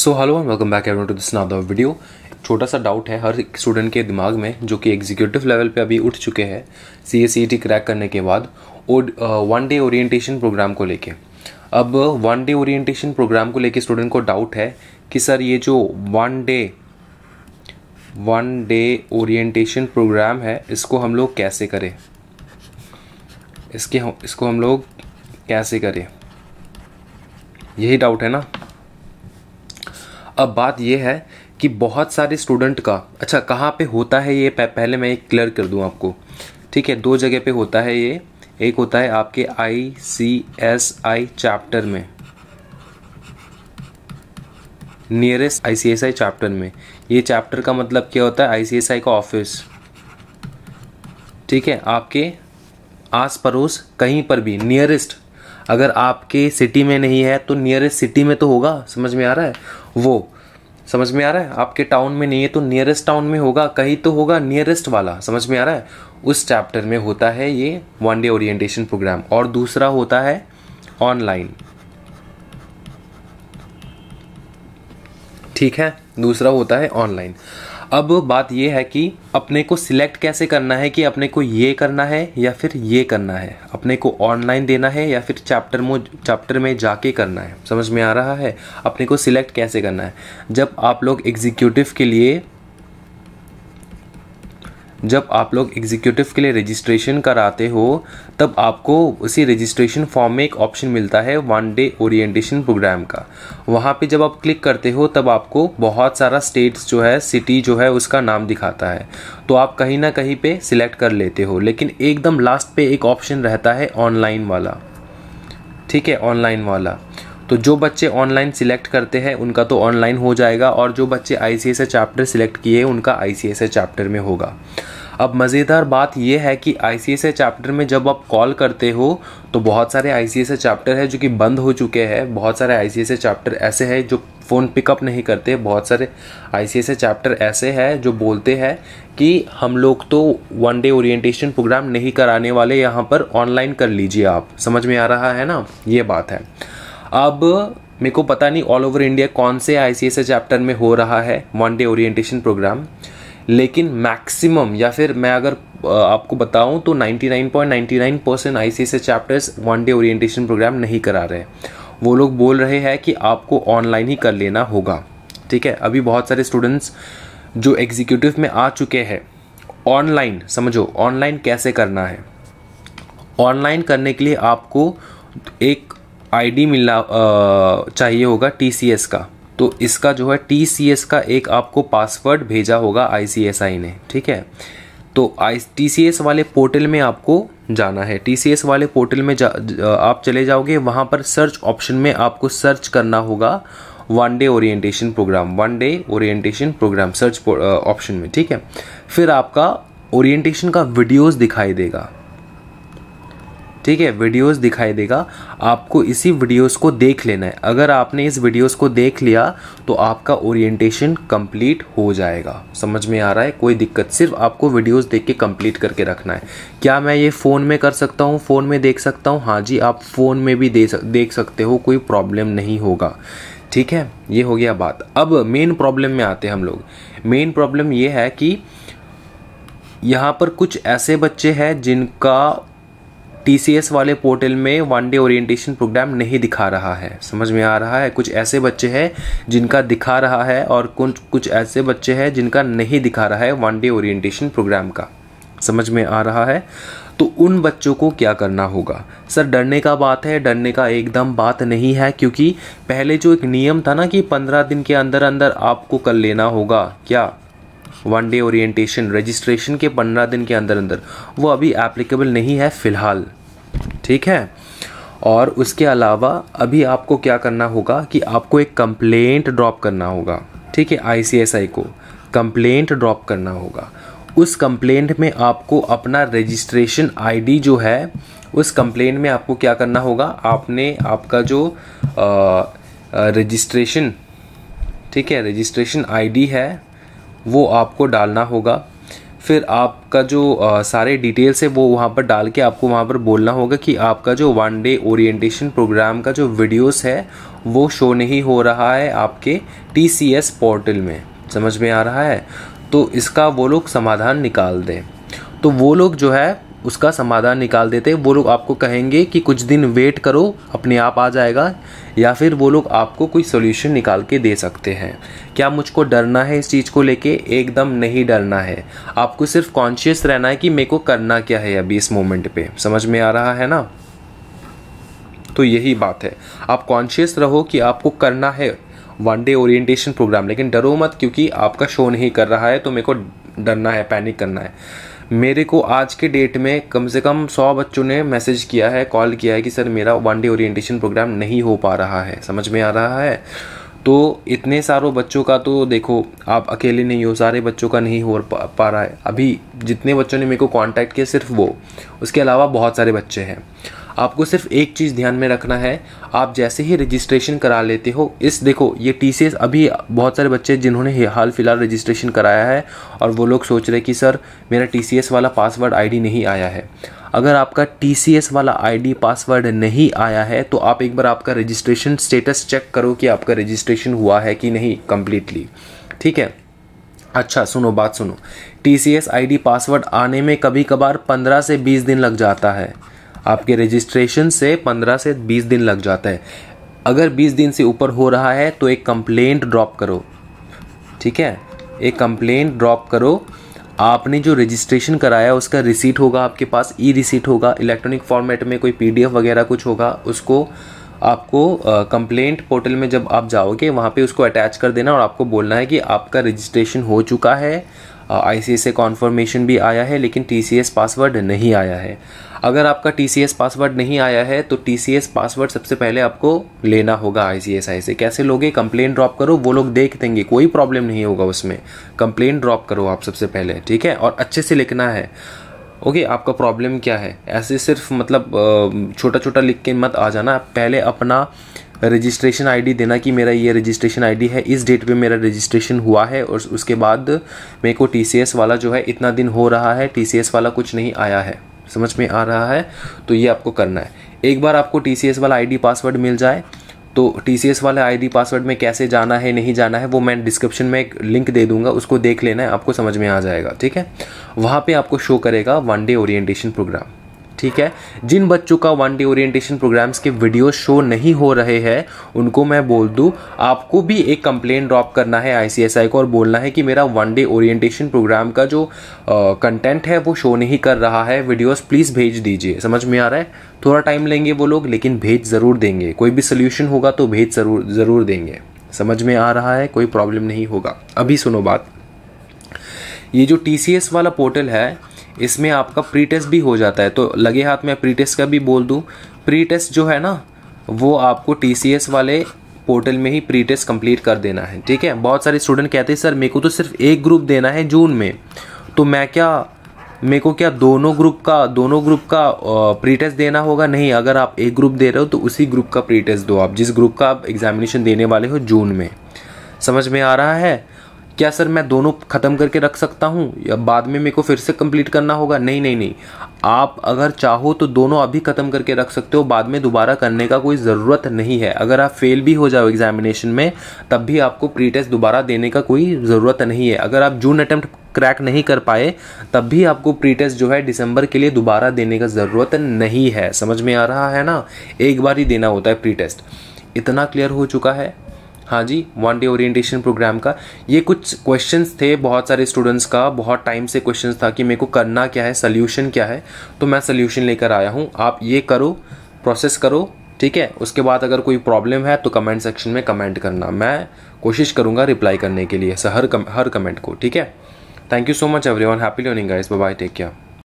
so hello and welcome back everyone to this the video छोटा सा doubt है हर student के दिमाग में जो कि एग्जीक्यूटिव लेवल पे अभी उठ चुके हैं C S C T crack करने के बाद और वन डे ओरिएंटेशन प्रोग्राम को लेके अब वन डे ओरिएंटेशन प्रोग्राम को लेके स्टूडेंट को डाउट है कि सर ये जो one day one day orientation program है इसको हम लोग कैसे करें इसके इसको हम लोग कैसे करें यही डाउट है ना अब बात यह है कि बहुत सारे स्टूडेंट का अच्छा कहाँ पे होता है ये पहले मैं एक क्लियर कर दूँ आपको ठीक है दो जगह पे होता है ये एक होता है आपके I C S I chapter में nearest I C S I chapter में ये चैप्टर का मतलब क्या होता है आई सी एस आई का ऑफिस ठीक है आपके आस पड़ोस कहीं पर भी नियरेस्ट अगर आपके सिटी में नहीं है तो नियरेस्ट सिटी में तो होगा समझ में आ रहा है वो समझ में आ रहा है आपके टाउन में नहीं है तो नियरेस्ट टाउन में होगा कहीं तो होगा नियरेस्ट वाला समझ में आ रहा है उस चैप्टर में होता है ये वन डे ओरिएंटेशन प्रोग्राम और दूसरा होता है ऑनलाइन ठीक है दूसरा होता है ऑनलाइन अब बात यह है कि अपने को सिलेक्ट कैसे करना है कि अपने को ये करना है या फिर ये करना है अपने को ऑनलाइन देना है या फिर चैप्टर मो चैप्टर में जाके करना है समझ में आ रहा है अपने को सिलेक्ट कैसे करना है जब आप लोग एग्जीक्यूटिव के लिए जब आप लोग एग्जीक्यूटिव के लिए रजिस्ट्रेशन कराते हो तब आपको उसी रजिस्ट्रेशन फॉर्म में एक ऑप्शन मिलता है वन डे ओरिएंटेशन प्रोग्राम का वहाँ पे जब आप क्लिक करते हो तब आपको बहुत सारा स्टेट्स जो है सिटी जो है उसका नाम दिखाता है तो आप कहीं ना कहीं पे सिलेक्ट कर लेते हो लेकिन एकदम लास्ट पे एक ऑप्शन रहता है ऑनलाइन वाला ठीक है ऑनलाइन वाला तो जो बच्चे ऑनलाइन सिलेक्ट करते हैं उनका तो ऑनलाइन हो जाएगा और जो बच्चे आई सी चैप्टर सिलेक्ट किए उनका आई सी चैप्टर में होगा अब मज़ेदार बात यह है कि आई सी चैप्टर में जब आप कॉल करते हो तो बहुत सारे आई सी चैप्टर है जो कि बंद हो चुके हैं बहुत सारे आई सी चैप्टर ऐसे हैं जो फ़ोन पिकअप नहीं करते बहुत सारे आई सी चैप्टर ऐसे हैं जो बोलते हैं कि हम लोग तो वन डे ओरिएंटेशन प्रोग्राम नहीं कराने वाले यहाँ पर ऑनलाइन कर लीजिए आप समझ में आ रहा है ना ये बात है अब मेरे को पता नहीं ऑल ओवर इंडिया कौन से आई चैप्टर में हो रहा है वन डे ओरिएंटेशन प्रोग्राम लेकिन मैक्सिमम या फिर मैं अगर आपको बताऊं तो 99.99 percent I chapters one day orientation program नहीं करा रहे वो लोग बोल रहे हैं कि आपको ऑनलाइन ही कर लेना होगा ठीक है अभी बहुत सारे स्टूडेंट्स जो एग्जीक्यूटिव में आ चुके हैं ऑनलाइन समझो ऑनलाइन कैसे करना है ऑनलाइन करने के लिए आपको एक आईडी मिलना चाहिए होगा टीसीएस का तो इसका जो है टीसीएस का एक आपको पासवर्ड भेजा होगा आईसीएसआई ने ठीक है तो आई टी वाले पोर्टल में आपको जाना है टी वाले पोर्टल में जा, आप चले जाओगे वहाँ पर सर्च ऑप्शन में आपको सर्च करना होगा one day orientation program one day orientation program search option में ठीक है फिर आपका ओरिएंटेशन का वीडियोस दिखाई देगा ठीक है वीडियोस दिखाई देगा आपको इसी वीडियोस को देख लेना है अगर आपने इस वीडियोस को देख लिया तो आपका ओरिएंटेशन कंप्लीट हो जाएगा समझ में आ रहा है कोई दिक्कत सिर्फ आपको वीडियोस देख के कंप्लीट करके रखना है क्या मैं ये फ़ोन में कर सकता हूँ फ़ोन में देख सकता हूँ हाँ जी आप फ़ोन में भी देख सकते हो कोई प्रॉब्लम नहीं होगा ठीक है ये हो गया बात अब मेन प्रॉब्लम में आते हैं हम लोग मेन प्रॉब्लम ये है कि यहाँ पर कुछ ऐसे बच्चे हैं जिनका टीसीएस वाले पोर्टल में वन डे ओरिएंटेशन प्रोग्राम नहीं दिखा रहा है समझ में आ रहा है कुछ ऐसे बच्चे हैं जिनका दिखा रहा है और कुछ कुछ ऐसे बच्चे हैं जिनका नहीं दिखा रहा है वन डे ओरिएंटेशन प्रोग्राम का समझ में आ रहा है तो उन बच्चों को क्या करना होगा सर डरने का बात है डरने का एकदम बात नहीं है क्योंकि पहले जो एक नियम था ना कि पंद्रह दिन के अंदर अंदर आपको कर लेना होगा क्या वन डे ओरिएंटेशन रजिस्ट्रेशन के पंद्रह दिन के अंदर अंदर वो अभी एप्लीकेबल नहीं है फ़िलहाल ठीक है और उसके अलावा अभी आपको क्या करना होगा कि आपको एक कंप्लेंट ड्रॉप करना होगा ठीक है आई को कंप्लेंट ड्रॉप करना होगा उस कंप्लेंट में आपको अपना रजिस्ट्रेशन आईडी जो है उस कंप्लेंट में आपको क्या करना होगा आपने आपका जो रजिस्ट्रेशन ठीक है रजिस्ट्रेशन आईडी है वो आपको डालना होगा फिर आपका जो आ, सारे डिटेल्स है वो वहाँ पर डाल के आपको वहाँ पर बोलना होगा कि आपका जो वन डे ओरिएंटेशन प्रोग्राम का जो वीडियोस है वो शो नहीं हो रहा है आपके टी पोर्टल में समझ में आ रहा है तो इसका वो लोग समाधान निकाल दें तो वो लोग जो है उसका समाधान निकाल देते वो लोग आपको कहेंगे कि कुछ दिन वेट करो अपने आप आ जाएगा या फिर वो लोग आपको कोई सोल्यूशन निकाल के दे सकते हैं क्या मुझको डरना है इस चीज़ को लेके एकदम नहीं डरना है आपको सिर्फ कॉन्शियस रहना है कि मेरे को करना क्या है अभी इस मोमेंट पे समझ में आ रहा है ना तो यही बात है आप कॉन्शियस रहो कि आपको करना है वन डे ओरिएंटेशन प्रोग्राम लेकिन डरो मत क्योंकि आपका शो नहीं कर रहा है तो मेरे को डरना है पैनिक करना है मेरे को आज के डेट में कम से कम सौ बच्चों ने मैसेज किया है कॉल किया है कि सर मेरा वन डे ओरिएंटेशन प्रोग्राम नहीं हो पा रहा है समझ में आ रहा है तो इतने सारों बच्चों का तो देखो आप अकेले नहीं हो सारे बच्चों का नहीं हो पा, पा रहा है अभी जितने बच्चों ने मेरे को कांटेक्ट किया सिर्फ वो उसके अलावा बहुत सारे बच्चे हैं आपको सिर्फ एक चीज़ ध्यान में रखना है आप जैसे ही रजिस्ट्रेशन करा लेते हो इस देखो ये टी अभी बहुत सारे बच्चे जिन्होंने हाल फिलहाल रजिस्ट्रेशन कराया है और वो लोग सोच रहे कि सर मेरा टी वाला पासवर्ड डी नहीं आया है अगर आपका टी वाला डी पासवर्ड नहीं आया है तो आप एक बार आपका रजिस्ट्रेशन स्टेटस चेक करो कि आपका रजिस्ट्रेशन हुआ है कि नहीं कम्प्लीटली ठीक है अच्छा सुनो बात सुनो T C S I D password आने में कभी कभार पंद्रह से बीस दिन लग जाता है आपके रजिस्ट्रेशन से 15 से 20 दिन लग जाता है अगर 20 दिन से ऊपर हो रहा है तो एक कंप्लेंट ड्रॉप करो ठीक है एक कंप्लेंट ड्रॉप करो आपने जो रजिस्ट्रेशन कराया उसका रिसीट होगा आपके पास ई रिसीट होगा इलेक्ट्रॉनिक फॉर्मेट में कोई पीडीएफ वगैरह कुछ होगा उसको आपको कंप्लेंट पोर्टल में जब आप जाओगे वहाँ पे उसको अटैच कर देना और आपको बोलना है कि आपका रजिस्ट्रेशन हो चुका है आई से कॉन्फर्मेशन भी आया है लेकिन टी पासवर्ड नहीं आया है अगर आपका टी पासवर्ड नहीं आया है तो टी पासवर्ड सबसे पहले आपको लेना होगा आई से कैसे लोगे कंप्लेन ड्रॉप करो वो लोग देख देंगे कोई प्रॉब्लम नहीं होगा उसमें कंप्लेन ड्रॉप करो आप सबसे पहले ठीक है और अच्छे से लिखना है ओके okay, आपका प्रॉब्लम क्या है ऐसे सिर्फ मतलब छोटा छोटा लिख के मत आ जाना पहले अपना रजिस्ट्रेशन आईडी देना कि मेरा ये रजिस्ट्रेशन आईडी है इस डेट पे मेरा रजिस्ट्रेशन हुआ है और उसके बाद मेरे को टी वाला जो है इतना दिन हो रहा है टी वाला कुछ नहीं आया है समझ में आ रहा है तो ये आपको करना है एक बार आपको टी वाला आई पासवर्ड मिल जाए तो टी सी एस वाले आई पासवर्ड में कैसे जाना है नहीं जाना है वो मैं डिस्क्रिप्शन में एक लिंक दे दूंगा उसको देख लेना है आपको समझ में आ जाएगा ठीक है वहाँ पे आपको शो करेगा वन डे ओरिएंटेशन प्रोग्राम ठीक है जिन बच्चों का वन डे ओरिएंटेशन प्रोग्राम्स के वीडियो शो नहीं हो रहे हैं उनको मैं बोल दूं आपको भी एक कंप्लेन ड्रॉप करना है आईसीएसआई को और बोलना है कि मेरा वन डे ओरिएंटेशन प्रोग्राम का जो कंटेंट है वो शो नहीं कर रहा है वीडियोस प्लीज़ भेज दीजिए समझ में आ रहा है थोड़ा टाइम लेंगे वो लोग लेकिन भेज ज़रूर देंगे कोई भी सोल्यूशन होगा तो भेज ज़रूर ज़रूर देंगे समझ में आ रहा है कोई प्रॉब्लम नहीं होगा अभी सुनो बात ये जो टी वाला पोर्टल है इसमें आपका प्री टेस्ट भी हो जाता है तो लगे हाथ में प्री टेस्ट का भी बोल दूँ प्री टेस्ट जो है ना वो आपको टी वाले पोर्टल में ही प्री टेस्ट कम्प्लीट कर देना है ठीक है बहुत सारे स्टूडेंट कहते हैं सर मेरे को तो सिर्फ एक ग्रुप देना है जून में तो मैं क्या मेरे को क्या दोनों ग्रुप का दोनों ग्रुप का प्री टेस्ट देना होगा नहीं अगर आप एक ग्रुप दे रहे हो तो उसी ग्रुप का प्री टेस्ट दो आप जिस ग्रुप का आप एग्जामिनेशन देने वाले हो जून में समझ में आ रहा है क्या सर मैं दोनों ख़त्म करके रख सकता हूँ या बाद में मेरे को फिर से कंप्लीट करना होगा नहीं नहीं नहीं आप अगर चाहो तो दोनों अभी ख़त्म करके रख सकते हो बाद में दोबारा करने का कोई ज़रूरत नहीं है अगर आप फेल भी हो जाओ एग्जामिनेशन में तब भी आपको प्री टेस्ट दोबारा देने का कोई ज़रूरत नहीं है अगर आप जून अटैम्प्ट क्रैक नहीं कर पाए तब भी आपको प्री टेस्ट जो है दिसंबर के लिए दोबारा देने का ज़रूरत नहीं है समझ में आ रहा है ना एक बार ही देना होता है प्री टेस्ट इतना क्लियर हो चुका है हाँ जी वन डे ओरिएंटेशन प्रोग्राम का ये कुछ क्वेश्चंस थे बहुत सारे स्टूडेंट्स का बहुत टाइम से क्वेश्चंस था कि मेरे को करना क्या है सोल्यूशन क्या है तो मैं सल्यूशन लेकर आया हूँ आप ये करो प्रोसेस करो ठीक है उसके बाद अगर कोई प्रॉब्लम है तो कमेंट सेक्शन में कमेंट करना मैं कोशिश करूँगा रिप्लाई करने के लिए हर कम, हर कमेंट को ठीक है thank you so much everyone happy learning guys bye take care